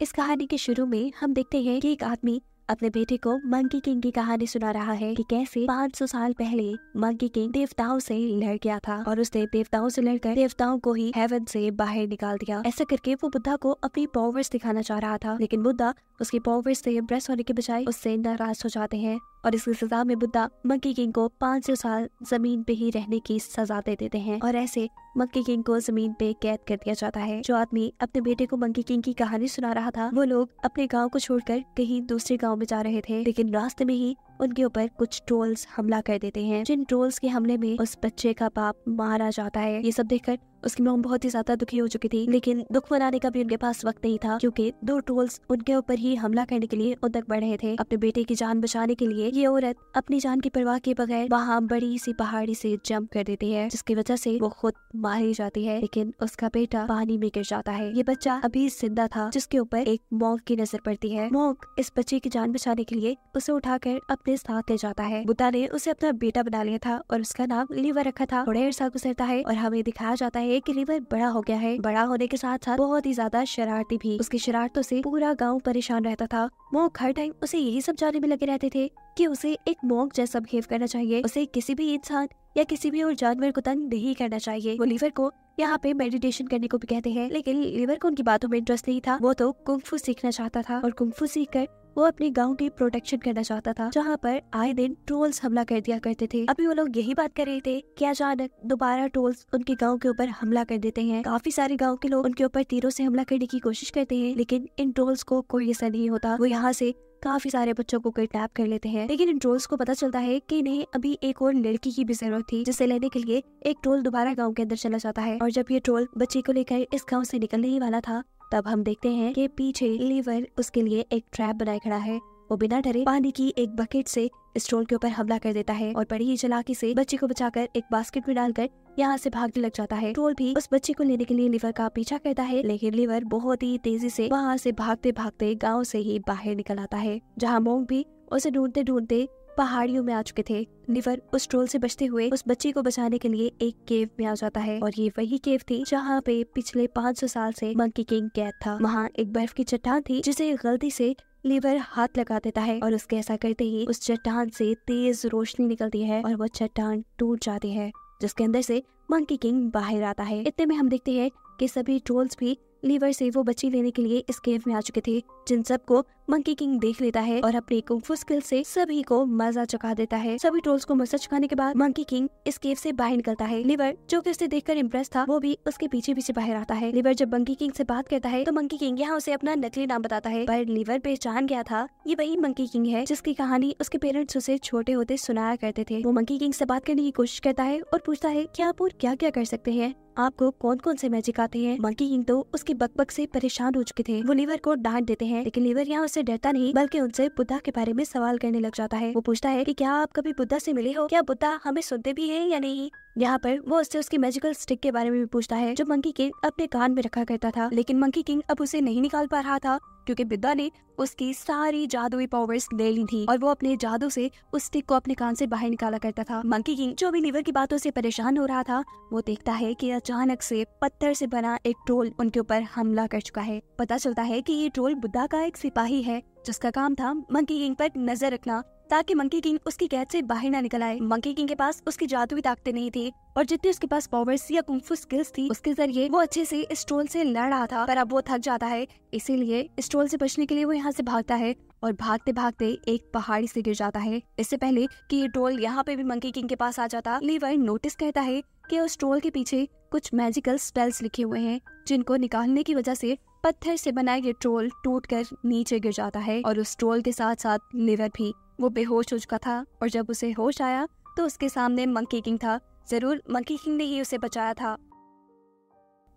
इस कहानी के शुरू में हम देखते हैं कि एक आदमी अपने बेटे को मंकी किंग की कहानी सुना रहा है कि कैसे 500 साल पहले मंकी किंग देवताओं से लड़ गया था और उसने देवताओं से लड़कर देवताओं को ही हेवन से बाहर निकाल दिया ऐसा करके वो बुद्धा को अपनी पावर्स दिखाना चाह रहा था लेकिन बुद्धा उसकी पावर्स से इम्प्रेस होने के बजाय उससे नाराज हो जाते हैं और इसकी सजा में बुद्धा मक्की किंग को पाँच सौ साल जमीन पे ही रहने की सजा दे देते हैं और ऐसे मक्की किंग को जमीन पे कैद कर दिया जाता है जो आदमी अपने बेटे को मंकी किंग की कहानी सुना रहा था वो लोग अपने गाँव को छोड़कर कहीं दूसरे गाँव में जा रहे थे लेकिन रास्ते में ही उनके ऊपर कुछ ट्रोल्स हमला कर देते हैं जिन ट्रोल्स के हमले में उस बच्चे का बाप मारा जाता है ये सब देखकर उसकी मोम बहुत ही ज्यादा दुखी हो चुकी थी लेकिन दुख मनाने का भी उनके पास वक्त नहीं था क्योंकि दो ट्रोल्स उनके ऊपर ही हमला करने के लिए उदक बढ़ रहे थे अपने बेटे की जान बचाने के लिए ये औरत अपनी जान की परवाह के बगैर वहाँ बड़ी सी पहाड़ी से जंप कर देती है जिसकी वजह से वो खुद मारी जाती है लेकिन उसका बेटा पानी में गिर जाता है ये बच्चा अभी जिंदा था जिसके ऊपर एक मोक की नजर पड़ती है मोक इस बच्चे की जान बचाने के लिए उसे उठाकर अपने अपने साथ ले जाता है बुद्धा ने उसे अपना बेटा बना लिया था और उसका नाम लीवर रखा था थोड़े अरसा गुजरता है और हमें दिखाया जाता है की लीवर बड़ा हो गया है बड़ा होने के साथ साथ बहुत ही ज्यादा शरारती भी उसकी शरारतों से पूरा गाँव परेशान रहता था वो हर टाइम उसे यही सब जाने में लगे रहते थे कि उसे एक मॉक जैसा बिहेव करना चाहिए उसे किसी भी इंसान या किसी भी और जानवर को तंग नहीं करना चाहिए वो लीवर को यहाँ पे मेडिटेशन करने को भी कहते हैं लेकिन लीवर को उनकी बातों में इंटरेस्ट नहीं था वो तो कुंफू सीखना चाहता था और कुंफू सीख कर वो अपने गाँव की प्रोटेक्शन करना चाहता था जहाँ पर आए दिन ट्रोल्स हमला कर दिया करते थे अभी वो लोग यही बात कर रहे थे कि अचानक दोबारा ट्रोल्स उनके गाँव के ऊपर हमला कर देते हैं काफी सारे गाँव के लोग उनके ऊपर तीरों से हमला करने की कोशिश करते हैं लेकिन इन ट्रोल्स को कोई ऐसा नहीं होता वो यहाँ से काफी सारे बच्चों को किडनैप कर लेते हैं लेकिन इन ट्रोल्स को पता चलता है कि इन्हें अभी एक और लड़की की भी जरूरत थी जिसे लेने के लिए एक ट्रोल दोबारा गांव के अंदर चला जाता है और जब ये ट्रोल बच्चे को लेकर इस गांव से निकलने ही वाला था तब हम देखते हैं कि पीछे लीवर उसके लिए एक ट्रैप बनाए खड़ा है वो बिना डरे पानी की एक बकेट से स्ट्रोल के ऊपर हमला कर देता है और बड़ी ही चलाकी से बच्चे को बचाकर एक बास्केट में डालकर यहाँ से भागने लग जाता है ट्रोल भी उस बच्चे को लेने के लिए लीवर का पीछा करता है लेकिन लीवर बहुत ही तेजी से वहाँ से भागते भागते गाँव से ही बाहर निकल आता है जहाँ मोंग भी उसे ढूंढते ढूंढते पहाड़ियों में आ चुके थे निवर उस ट्रोल से बचते हुए उस बच्ची को बचाने के लिए एक केव में आ जाता है और ये वही केव थी जहाँ पे पिछले 500 साल से मंकी किंग कैद था वहाँ एक बर्फ की चट्टान थी जिसे गलती से लीवर हाथ लगा देता है और उसके ऐसा करते ही उस चट्टान से तेज रोशनी निकलती है और वह चट्टान टूट जाती है जिसके अंदर से मंकी किंग बाहर आता है इतने में हम देखते हैं कि सभी ट्रोल्स भी लीवर से वो बच्ची लेने के लिए इस केव में आ चुके थे जिन सबको मंकी किंग देख लेता है और अपने कुंफू स्किल से सभी को मजा चुका देता है सभी ट्रोल्स को मजा चुकाने के बाद मंकी किंग इस केव से बाहर निकलता है लिवर जो कि उसे देखकर इम्प्रेस था वो भी उसके पीछे पीछे बाहर आता है लिवर जब मंकी किंग से बात करता है तो मंकी किंग यहाँ उसे अपना नकली नाम बताता है पर लिवर पहचान गया था ये वही मंकी किंग है जिसकी कहानी उसके पेरेंट्स उसे छोटे होते सुनाया करते थे वो मंकी किंग से बात करने की कोशिश करता है और पूछता है की आप और क्या क्या कर सकते हैं आपको कौन कौन से मैजिक आते हैं मंकी किंग तो उसके बकबक से परेशान हो चुके थे वो लिवर को डांट देते हैं लेकिन लिवर यहाँ से डरता नहीं बल्कि उनसे बुद्धा के बारे में सवाल करने लग जाता है वो पूछता है कि क्या आप कभी बुद्धा से मिले हो क्या बुद्धा हमें सुनते भी है या नहीं यहाँ पर वो उससे उसकी मैजिकल स्टिक के बारे में भी पूछता है जो मंकी किंग अपने कान में रखा करता था लेकिन मंकी किंग अब उसे नहीं निकाल पा रहा था क्योंकि बिद्दा ने उसकी सारी जादुई पावर्स ले ली थी और वो अपने जादू से उस स्टिक को अपने कान से बाहर निकाला करता था मंकी किंग जो भी लीवर की बातों से परेशान हो रहा था वो देखता है कि अचानक से पत्थर से बना एक ट्रोल उनके ऊपर हमला कर चुका है पता चलता है कि ये ट्रोल बुद्धा का एक सिपाही है जिसका काम था मंकी किंग पर नजर रखना ताकि मंकी किंग उसकी कैद से बाहर ना निकल आए मंकी किंग के पास उसकी जादुई ताकतें नहीं थी और जितनी उसके पास पावर्स या कुंफू स्किल्स थी उसके जरिए वो अच्छे से इस ट्रोल से लड़ रहा था पर अब वो थक जाता है इसीलिए इस ट्रोल से बचने के लिए वो यहाँ से भागता है और भागते भागते एक पहाड़ी से गिर जाता है इससे पहले कि ये ट्रोल यहाँ पे भी मंकी किंग के पास आ जाता लीवर नोटिस कहता है कि उस ट्रोल के पीछे कुछ मैजिकल स्पेल्स लिखे हुए हैं जिनको निकालने की वजह से पत्थर से बनाए ये ट्रोल टूट कर नीचे गिर जाता है और उस ट्रोल के साथ साथ लिवर भी वो बेहोश हो चुका था और जब उसे होश आया तो उसके सामने मंकी किंग था जरूर मंकी किंग ने ही उसे बचाया था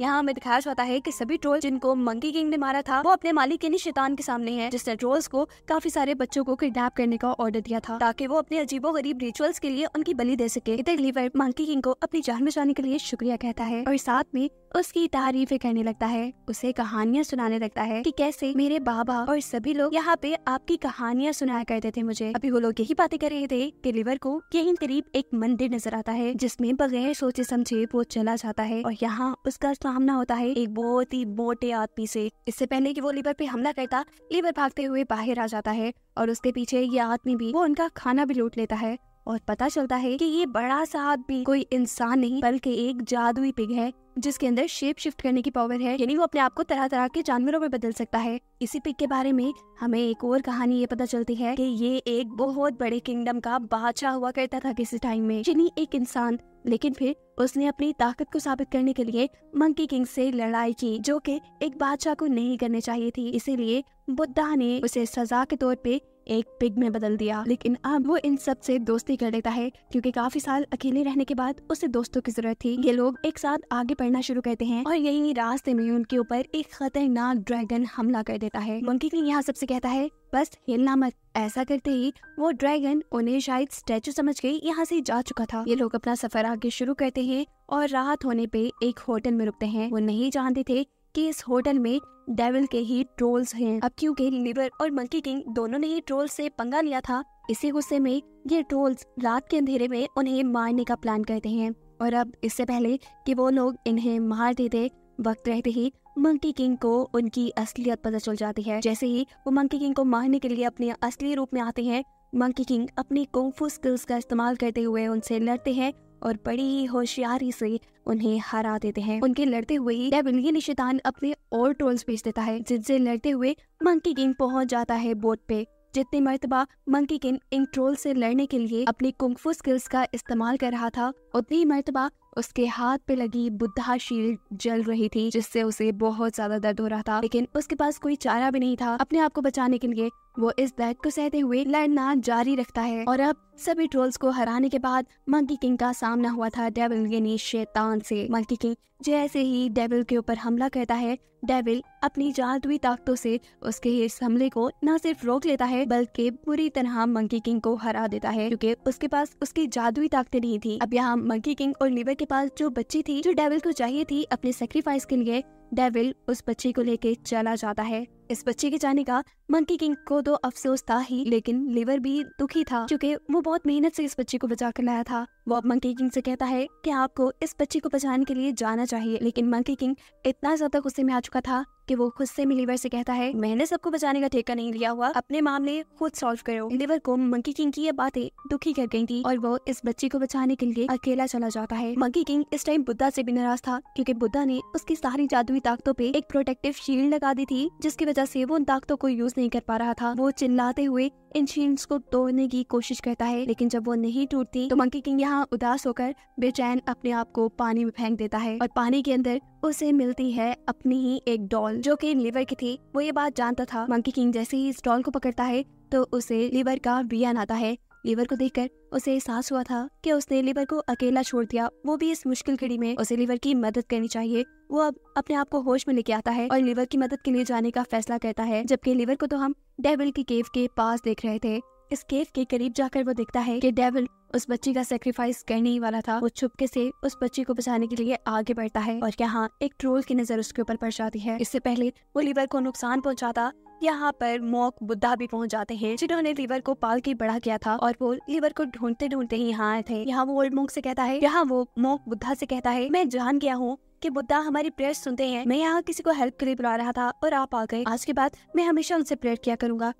यहाँ हमें दिखाया जाता है कि सभी ट्रोल जिनको मंकी किंग ने मारा था वो अपने मालिक यानी शैतान के सामने है जिसने ट्रोल्स को काफी सारे बच्चों को किडनैप करने का ऑर्डर दिया था ताकि वो अपने अजीबो गरीब रिचुअल्स के लिए उनकी बलि दे सके इधर लीवर मंकी किंग को अपनी जान बचाने के लिए शुक्रिया कहता है और साथ में उसकी तारीफें करने लगता है उसे कहानियाँ सुनाने लगता है कि कैसे मेरे बाबा और सभी लोग यहाँ पे आपकी कहानियाँ सुनाया करते थे मुझे अभी वो लोग यही बातें कर रहे थे कि लिवर को यही करीब एक मंदिर नजर आता है जिसमें बगैर सोचे समझे वो चला जाता है और यहाँ उसका सामना होता है एक बहुत ही मोटे आदमी से इससे पहले कि वो लीवर पे हमला करता लीवर भागते हुए बाहर आ जाता है और उसके पीछे ये आदमी भी वो उनका खाना भी लूट लेता है और पता चलता है कि ये बड़ा सा भी कोई इंसान नहीं बल्कि एक जादुई पिग है जिसके अंदर शेप शिफ्ट करने की पावर है यानी वो अपने आप को तरह तरह के जानवरों में बदल सकता है इसी पिग के बारे में हमें एक और कहानी ये पता चलती है कि ये एक बहुत बड़े किंगडम का बादशाह हुआ करता था किसी टाइम में यानी एक इंसान लेकिन फिर उसने अपनी ताकत को साबित करने के लिए मंकी किंग से लड़ाई की जो कि एक बादशाह को नहीं करनी चाहिए थी इसीलिए बुद्धा ने उसे सजा के तौर पे एक पिग में बदल दिया लेकिन अब वो इन सब से दोस्ती कर लेता है क्योंकि काफी साल अकेले रहने के बाद उसे दोस्तों की जरूरत थी ये लोग एक साथ आगे पढ़ना शुरू करते हैं और यही रास्ते में उनके ऊपर एक खतरनाक ड्रैगन हमला कर देता है मंकी ने यहाँ सबसे कहता है बस हिलना मत ऐसा करते ही वो ड्रैगन उन्हें शायद स्टैचू समझ के यहाँ से जा चुका था ये लोग अपना सफर आगे शुरू करते हैं और राहत होने पे एक होटल में रुकते हैं वो नहीं जानते थे कि इस होटल में डेविल के ही ट्रोल्स हैं अब क्योंकि लिवर और मंकी किंग दोनों ने ही ट्रोल से पंगा लिया था इसी गुस्से में ये ट्रोल्स रात के अंधेरे में उन्हें मारने का प्लान करते हैं और अब इससे पहले कि वो लोग इन्हें मार देते वक्त रहते ही मंकी किंग को उनकी असलियत पता चल जाती है जैसे ही वो मंकी किंग को मारने के लिए अपने असली रूप में आते हैं मंकी किंग अपनी कुंफू स्किल्स का इस्तेमाल करते हुए उनसे लड़ते हैं और बड़ी ही होशियारी से उन्हें हरा देते हैं उनके लड़ते हुए डेविल ये निशितान अपने और ट्रोल्स भेज देता है जिनसे लड़ते हुए मंकी किंग पहुंच जाता है बोट पे जितनी मरतबा मंकी किंग इन ट्रोल से लड़ने के लिए अपनी कुंगफू स्किल्स का इस्तेमाल कर रहा था उतनी मरतबा उसके हाथ पे लगी बुद्धा शील्ड जल रही थी जिससे उसे बहुत ज्यादा दर्द हो रहा था लेकिन उसके पास कोई चारा भी नहीं था अपने आप को बचाने के लिए वो इस दर्द को सहते हुए लड़ना जारी रखता है और अब सभी ट्रोल्स को हराने के बाद मंकी किंग का सामना हुआ था डेविल यानी शैतान से मंकी किंग जैसे ही डेविल के ऊपर हमला करता है डेविल अपनी जादुई ताकतों से उसके इस हमले को न सिर्फ रोक लेता है बल्कि पूरी तरह मंकी किंग को हरा देता है क्योंकि उसके पास उसकी जादुई ताकतें नहीं थी अब यहाँ मंकी किंग और लिवर के पास जो बच्ची थी जो डेविल को चाहिए थी अपने सेक्रीफाइस के लिए डेविल उस बच्चे को लेके चला जाता है इस बच्चे के जाने का मंकी किंग को तो अफसोस था ही लेकिन लिवर भी दुखी था क्योंकि वो बहुत मेहनत से इस बच्चे को बचा कर लाया था वो अब मंकी किंग से कहता है कि आपको इस बच्चे को बचाने के लिए जाना चाहिए लेकिन मंकी किंग इतना ज्यादा गुस्से में आ चुका था कि वो खुद से मिलीवर से कहता है मैंने सबको बचाने का ठेका नहीं लिया हुआ अपने मामले खुद सॉल्व करो लिवर को मंकी किंग की ये बातें दुखी कर गई थी और वो इस बच्ची को बचाने के लिए अकेला चला जाता है मंकी किंग इस टाइम बुद्धा से भी नाराज था क्योंकि बुद्धा ने उसकी सारी जादुई ताकतों पे एक प्रोटेक्टिव शील्ड लगा दी थी जिसकी वजह से वो उन ताकतों को यूज नहीं कर पा रहा था वो चिल्लाते हुए इन शील्ड्स को तोड़ने की कोशिश करता है लेकिन जब वो नहीं टूटती तो मंकी किंग यहाँ उदास होकर बेचैन अपने आप को पानी में फेंक देता है और पानी के अंदर उसे मिलती है अपनी ही एक डॉल जो कि लिवर की थी वो ये बात जानता था मंकी किंग जैसे ही इस डॉल को पकड़ता है तो उसे लिवर का बियान आता है लीवर को देखकर उसे एहसास हुआ था कि उसने लीवर को अकेला छोड़ दिया वो भी इस मुश्किल घड़ी में उसे लीवर की मदद करनी चाहिए वो अब अपने आप को होश में लेके आता है और लीवर की मदद के लिए जाने का फैसला करता है जबकि लीवर को तो हम डेविल की केव के पास देख रहे थे इस केव के करीब जाकर वो देखता है कि डेविल उस बच्ची का सेक्रीफाइस करने ही वाला था वो छुपके से उस बच्ची को बचाने के लिए आगे बढ़ता है और यहाँ एक ट्रोल की नजर उसके ऊपर पड़ जाती है इससे पहले वो लीवर को नुकसान पहुँचाता यहाँ पर मॉक बुद्धा भी पहुँच जाते हैं जिन्होंने लीवर को पाल के बड़ा किया था और वो लीवर को ढूंढते ढूंढते ही यहाँ आए थे यहाँ वो ओल्ड मोक से कहता है यहाँ वो मॉक बुद्धा से कहता है मैं जान गया हूँ कि बुद्धा हमारी प्रेयर सुनते हैं मैं यहाँ किसी को हेल्प के लिए बुला रहा था और आप आ गए आज के बाद मैं हमेशा उनसे प्रेयर किया करूँगा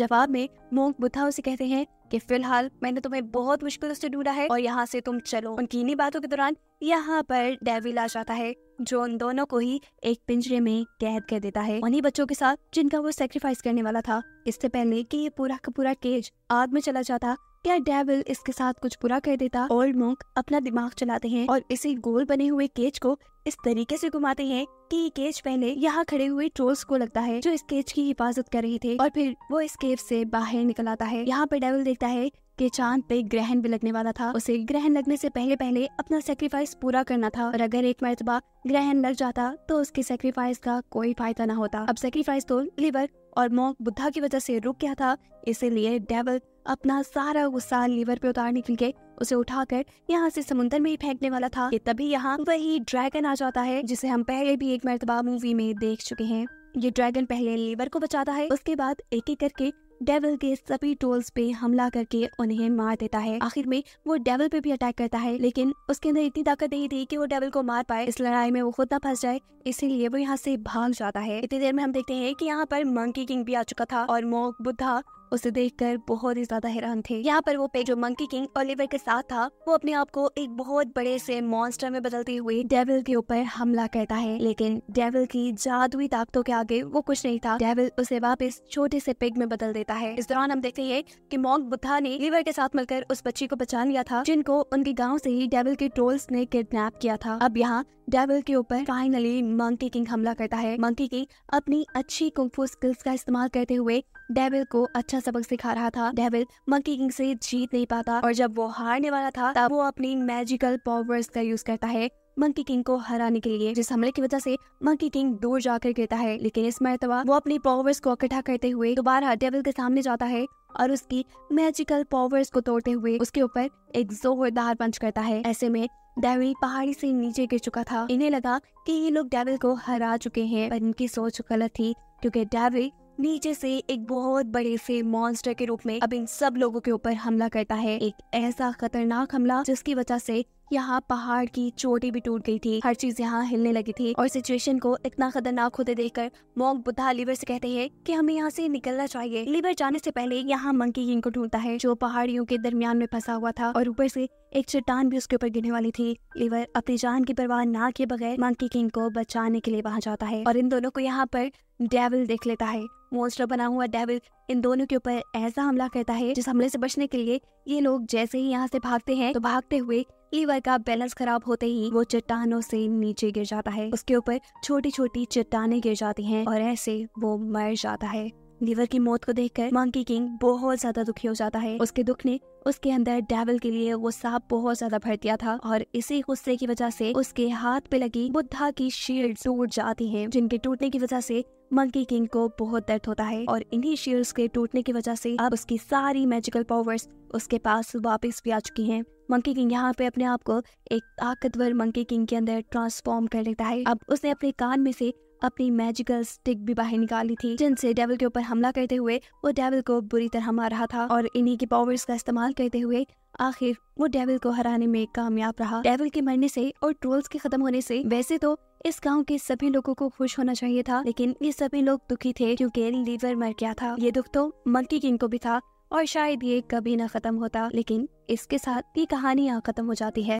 जवाब में मोंग बुद्धा उसे कहते हैं कि फिलहाल मैंने तुम्हें बहुत मुश्किल से ढूंढा है और यहाँ से तुम चलो उनकी इन्हीं बातों के दौरान यहाँ पर डेविल आ जाता है जो उन दोनों को ही एक पिंजरे में कैद कर देता है उन्हीं बच्चों के साथ जिनका वो सेक्रीफाइस करने वाला था इससे पहले कि ये पूरा का पूरा केज आग में चला जाता क्या डेविल इसके साथ कुछ बुरा कर देता ओल्ड मोंक अपना दिमाग चलाते हैं और इसी गोल बने हुए केज को इस तरीके से घुमाते हैं कि ये केज पहले यहाँ खड़े हुए ट्रोल्स को लगता है जो इस केज की हिफाजत कर रहे थे और फिर वो इस केव से बाहर निकल आता है यहाँ पर डेविल देखता है के चांद पे ग्रहण भी लगने वाला था उसे ग्रहण लगने से पहले पहले अपना सेक्रीफाइस पूरा करना था और अगर एक मरतबा ग्रहण लग जाता तो उसके सेक्रीफाइस का कोई फायदा ना होता अब सेक्रीफाइस तो लीवर और मॉक बुद्धा की वजह से रुक गया था इसीलिए डेवल अपना सारा गुस्सा लीवर पे उतारने के लिए उसे उठाकर यहाँ से समुन्द्र में ही फेंकने वाला था तभी यहाँ वही ड्रैगन आ जाता है जिसे हम पहले भी एक मरतबा मूवी में देख चुके हैं ये ड्रैगन पहले लीवर को बचाता है उसके बाद एक एक करके डेविल के सभी टोल्स पे हमला करके उन्हें मार देता है आखिर में वो डेविल पे भी अटैक करता है लेकिन उसके अंदर इतनी ताकत नहीं थी कि वो डेविल को मार पाए इस लड़ाई में वो खुद ना फंस जाए इसीलिए वो यहाँ से भाग जाता है इतनी देर में हम देखते हैं कि यहाँ पर मंकी किंग भी आ चुका था और मोक बुद्धा उसे देखकर बहुत ही ज्यादा हैरान थे यहाँ पर वो पे जो मंकी किंग ओलिवर के साथ था वो अपने आप को एक बहुत बड़े से मॉन्स्टर में बदलते हुए डेविल के ऊपर हमला करता है लेकिन डेविल की जादुई ताकतों के आगे वो कुछ नहीं था डेविल उसे वापस छोटे से पिग में बदल देता है इस दौरान हम देखते हैं कि मॉक बुद्धा ने लीवर के साथ मिलकर उस बच्ची को बचा लिया था जिनको उनके गाँव से ही डेविल के ट्रोल्स ने किडनैप किया था अब यहाँ डेविल के ऊपर फाइनली मंकी किंग हमला करता है मंकी किंग अपनी अच्छी कुंफू स्किल्स का इस्तेमाल करते हुए डेविल को अच्छा सबक सिखा रहा था डेविल मंकी किंग से जीत नहीं पाता और जब वो हारने वाला था तब वो अपनी मैजिकल पावर्स का यूज करता है मंकी किंग को हराने के लिए जिस हमले की वजह से मंकी किंग दूर जाकर गिरता है लेकिन इस मरतबा वो अपनी पावर्स को इकट्ठा करते हुए दोबारा डेविल के सामने जाता है और उसकी मैजिकल पावर्स को तोड़ते हुए उसके ऊपर एक जोरदार पंच करता है ऐसे में डेविल पहाड़ी से नीचे गिर चुका था इन्हें लगा कि ये लोग डेविल को हरा चुके हैं पर इनकी सोच गलत थी क्योंकि डेविल नीचे से एक बहुत बड़े से मॉन्स्टर के रूप में अब इन सब लोगों के ऊपर हमला करता है एक ऐसा खतरनाक हमला जिसकी वजह से यहाँ पहाड़ की चोटी भी टूट गई थी हर चीज यहाँ हिलने लगी थी और सिचुएशन को इतना खतरनाक होते देखकर मॉक बुद्धा लीवर से कहते हैं कि हमें यहाँ से निकलना चाहिए लीवर जाने से पहले यहाँ मंकी किंग को ढूंढता है जो पहाड़ियों के दरमियान में फंसा हुआ था और ऊपर से एक चट्टान भी उसके ऊपर गिरने वाली थी लीवर अपनी जान की परवाह ना के बगैर मंकी किंग को बचाने के लिए वहां जाता है और इन दोनों को यहाँ पर डेविल देख लेता है मोस्टर बना हुआ डेविल इन दोनों के ऊपर ऐसा हमला करता है जिस हमले से बचने के लिए ये लोग जैसे ही यहाँ से भागते हैं तो भागते हुए लीवर का बैलेंस खराब होते ही वो चट्टानों से नीचे गिर जाता है उसके ऊपर छोटी छोटी चट्टाने गिर जाती हैं और ऐसे वो मर जाता है लीवर की मौत को देखकर मंकी किंग बहुत ज्यादा दुखी हो जाता है उसके दुख ने उसके अंदर डेविल के लिए वो सांप बहुत ज्यादा भर दिया था और इसी गुस्से की वजह से उसके हाथ पे लगी बुद्धा की शील्ड टूट जाती है जिनके टूटने की वजह से मंकी किंग को बहुत दर्द होता है और इन्हीं शेयर्स के टूटने की वजह से अब उसकी सारी मैजिकल पावर्स उसके पास वापस भी आ चुकी हैं मंकी किंग यहाँ पे अपने आप को एक ताकतवर मंकी किंग के अंदर ट्रांसफॉर्म कर लेता है अब उसने अपने कान में से अपनी मैजिकल स्टिक भी बाहर निकाली थी जिनसे डेविल के ऊपर हमला करते हुए वो डेविल को बुरी तरह मार रहा था और इन्हीं के पावर्स का इस्तेमाल करते हुए आखिर वो डेविल को हराने में कामयाब रहा डेविल के मरने से और ट्रोल्स के खत्म होने से वैसे तो इस गांव के सभी लोगों को खुश होना चाहिए था लेकिन ये सभी लोग दुखी थे क्योंकि लीवर मर गया था ये दुख तो मंकी किंग को भी था और शायद ये कभी ना खत्म होता लेकिन इसके साथ ये कहानी यहाँ खत्म हो जाती है